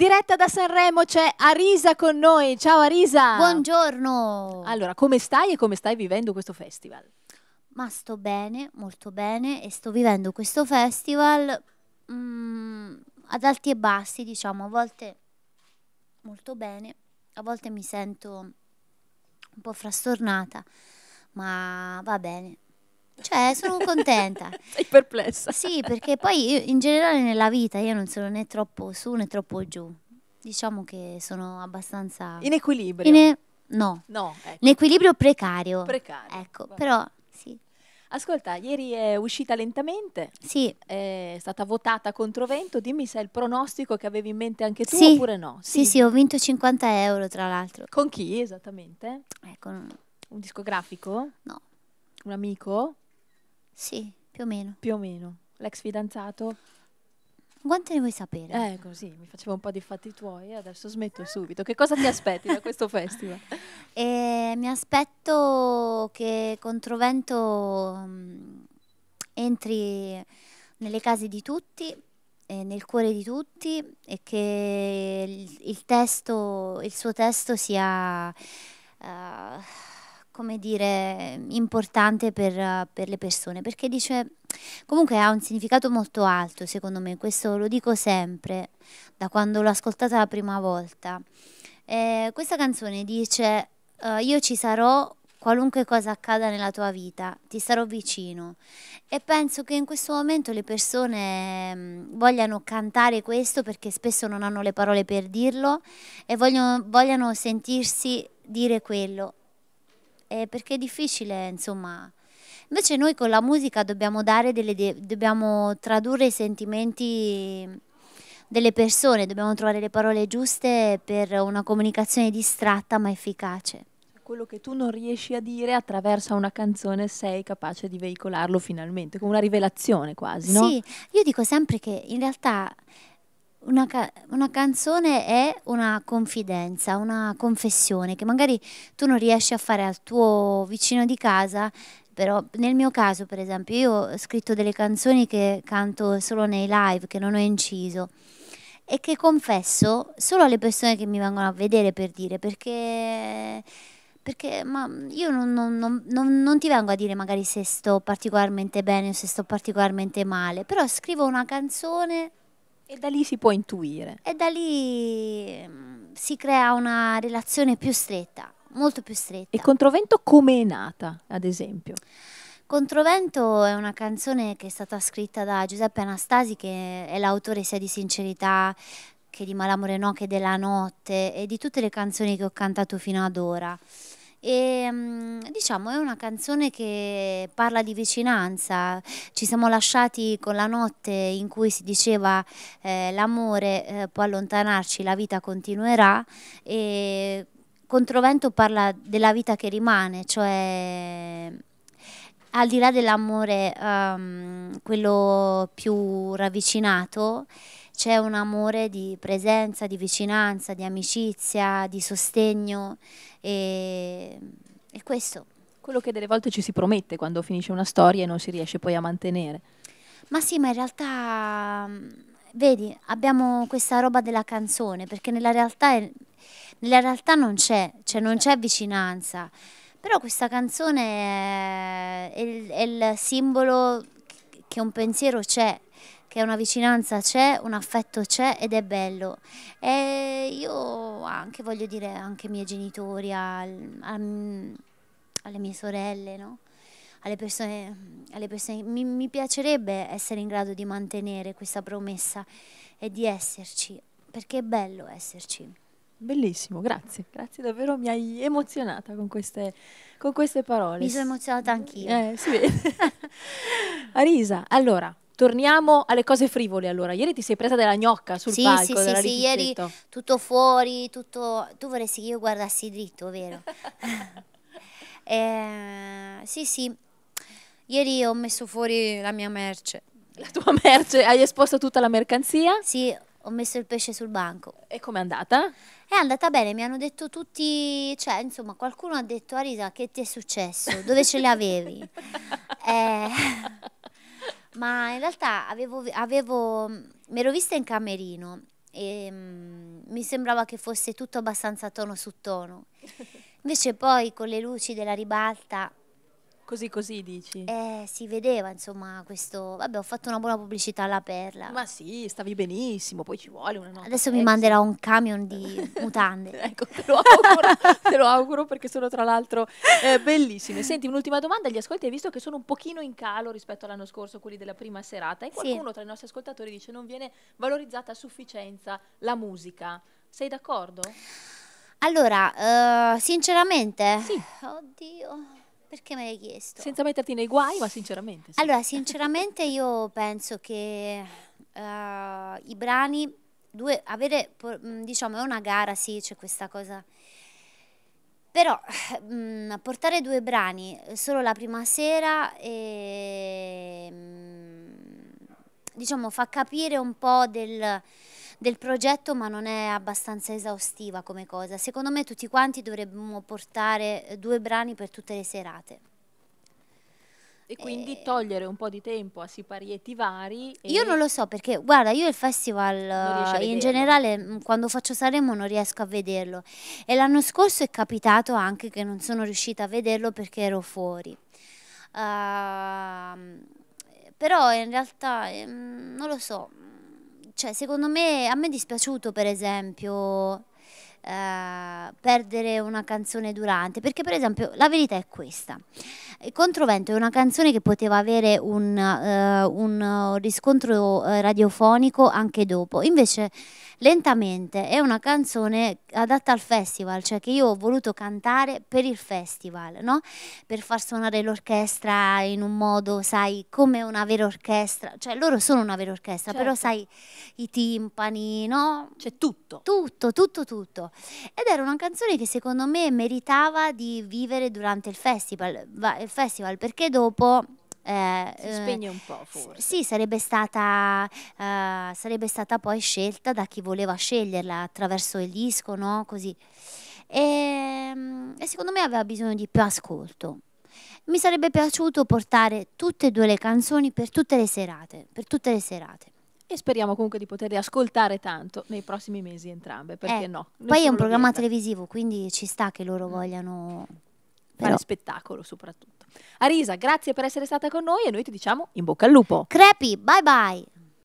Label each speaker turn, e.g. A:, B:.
A: diretta da Sanremo c'è Arisa con noi. Ciao Arisa. Buongiorno. Allora, come stai e come stai vivendo questo festival?
B: Ma sto bene, molto bene e sto vivendo questo festival mm, ad alti e bassi, diciamo, a volte molto bene, a volte mi sento un po' frastornata, ma va bene, cioè, sono contenta. Sei perplessa. Sì, perché poi io, in generale nella vita io non sono né troppo su né troppo giù. Diciamo che sono abbastanza... In equilibrio. In e- no. No, ecco. In equilibrio precario. Precario. Ecco, vabbè. però Ascolta, ieri è uscita
A: lentamente. Sì. È stata votata contro vento. Dimmi se è il pronostico che avevi in mente anche tu sì. oppure no. Sì. sì, sì, ho
B: vinto 50 euro tra l'altro. Con
A: chi esattamente? Ecco. Un discografico? No. Un amico? Sì, più o meno. Più o meno. L'ex fidanzato? Quanto ne vuoi sapere? Eh, così, mi facevo un po' di fatti tuoi e adesso smetto subito. Che cosa ti aspetti da questo festival?
B: Eh, mi aspetto che Controvento mm, entri nelle case di tutti, eh, nel cuore di tutti e che il, il, testo, il suo testo sia... Uh, come dire, importante per, per le persone, perché dice, comunque ha un significato molto alto, secondo me, questo lo dico sempre, da quando l'ho ascoltata la prima volta. Eh, questa canzone dice, eh, io ci sarò qualunque cosa accada nella tua vita, ti sarò vicino. E penso che in questo momento le persone mm, vogliano cantare questo perché spesso non hanno le parole per dirlo e vogliono, vogliono sentirsi dire quello eh, perché è difficile, insomma. Invece noi con la musica dobbiamo, delle, dobbiamo tradurre i sentimenti delle persone, dobbiamo trovare le parole giuste per una comunicazione distratta ma efficace.
A: Quello che tu non riesci a dire attraverso una canzone sei capace di veicolarlo finalmente, come una rivelazione
B: quasi, no? Sì, io dico sempre che in realtà una, ca- una, canzone è una confidenza, una confessione che magari tu non riesci a fare al tuo vicino di casa, però nel mio caso per esempio io ho scritto delle canzoni che canto solo nei live, che non ho inciso e che confesso solo alle persone che mi vengono a vedere per dire, perché perché ma io non, non, non, non, ti vengo a dire magari se sto particolarmente bene o se sto particolarmente male, però scrivo una canzone e da lì si può intuire. E da lì mm, si crea una relazione più stretta, molto più stretta. E
A: Controvento come è nata, ad esempio?
B: Controvento è una canzone che è stata scritta da Giuseppe Anastasi, che è l'autore sia di Sincerità che di Malamore No che della Notte e di tutte le canzoni che ho cantato fino ad ora e ehm, diciamo è una canzone che parla di vicinanza, ci siamo lasciati con la notte in cui si diceva eh, l'amore eh, può allontanarci, la vita continuerà e Controvento parla della vita che rimane, cioè al di là dell'amore um, quello più ravvicinato c'è un amore di presenza, di vicinanza, di amicizia, di sostegno e, e questo. Quello che delle volte ci si promette quando finisce una storia e non si riesce poi a mantenere. Ma sì, ma in realtà, vedi, abbiamo questa roba della canzone, perché nella realtà, è, nella realtà non c'è, cioè non c'è vicinanza. Però questa canzone è, è, il, è il simbolo che un pensiero c'è, che una vicinanza c'è, un affetto c'è ed è bello. E io anche voglio dire anche ai miei genitori, al, al, alle mie sorelle, no? alle persone, alle persone mi, mi, piacerebbe essere in grado di mantenere questa promessa e di esserci, perché è bello esserci.
A: Bellissimo, grazie,
B: grazie davvero, mi hai emozionata con queste, con queste parole. Mi sono emozionata anch'io. Eh, si vede.
A: Arisa, allora, Torniamo alle cose frivole allora. Ieri ti sei presa della gnocca sul sì, palco. Sì, sì, sì, ieri
B: tutto fuori, tutto... Tu vorresti che io guardassi dritto, vero? eh, sì, sì. Ieri ho messo fuori la mia merce. La tua merce? Hai esposto tutta la mercanzia? Sì, ho messo il pesce sul banco. E com'è andata? È andata bene, mi hanno detto tutti, cioè insomma qualcuno ha detto Arisa che ti è successo, dove ce le avevi? eh ma in realtà avevo, avevo, mm, mi ero vista in camerino e mh, mm, mi sembrava che fosse tutto abbastanza tono su tono. Invece poi con le luci della ribalta Così così dici? Eh, si vedeva insomma questo, vabbè ho fatto una buona pubblicità alla perla. Ma sì, stavi benissimo, poi ci vuole una nota. Adesso mi manderà un camion di mutande. ecco, te lo, auguro, te
A: lo auguro perché sono tra l'altro eh, bellissime. Senti, un'ultima domanda, gli ascolti hai visto che sono un pochino in calo rispetto all'anno scorso, quelli della prima serata e qualcuno sì. tra i nostri ascoltatori dice non viene valorizzata a sufficienza la musica.
B: Sei d'accordo? Allora, uh, sinceramente, sì. oddio, perché me l'hai chiesto? Senza metterti nei guai, ma sinceramente. Sì. Allora, sinceramente io penso che uh, i brani, due, avere, mm, diciamo, è una gara, sì, c'è questa cosa. Però mh, mm, portare due brani eh, solo la prima sera e, mh, mm, diciamo, fa capire un po' del del progetto ma non è abbastanza esaustiva come cosa. Secondo me tutti quanti dovremmo portare eh, due brani per tutte le serate. E quindi eh, togliere un po' di tempo a
A: siparietti vari. Io
B: non lo so perché, guarda, io il festival eh, in generale mm, quando faccio Sanremo non riesco a vederlo. E l'anno scorso è capitato anche che non sono riuscita a vederlo perché ero fuori. Uh, però in realtà eh, non lo so, cioè, secondo me, a me è dispiaciuto, per esempio, eh, perdere una canzone durante, perché per esempio la verità è questa. Controvento è una canzone che poteva avere un, uh, un riscontro eh, radiofonico anche dopo, invece lentamente è una canzone adatta al festival, cioè che io ho voluto cantare per il festival, no? per far suonare l'orchestra in un modo, sai, come una vera orchestra, cioè loro sono una vera orchestra, certo. però sai, i timpani, no? C'è tutto. Tutto, tutto, tutto. Ed era una canzone che secondo me meritava di vivere durante il festival festival perché dopo eh, si eh, spegne un po' forse. Sì, sarebbe stata, eh, sarebbe stata poi scelta da chi voleva sceglierla attraverso il disco, no? Così. E, ehm, e secondo me aveva bisogno di più ascolto. Mi sarebbe piaciuto portare tutte e due le canzoni per tutte le serate, per tutte le serate e speriamo comunque di poterle ascoltare
A: tanto nei prossimi mesi entrambe, perché eh, no? Poi è un
B: programma televisivo, quindi ci sta che loro mm. vogliano fare però... spettacolo soprattutto. Arisa, grazie per essere stata con noi e noi ti diciamo
A: in bocca al lupo. Crepi, bye bye.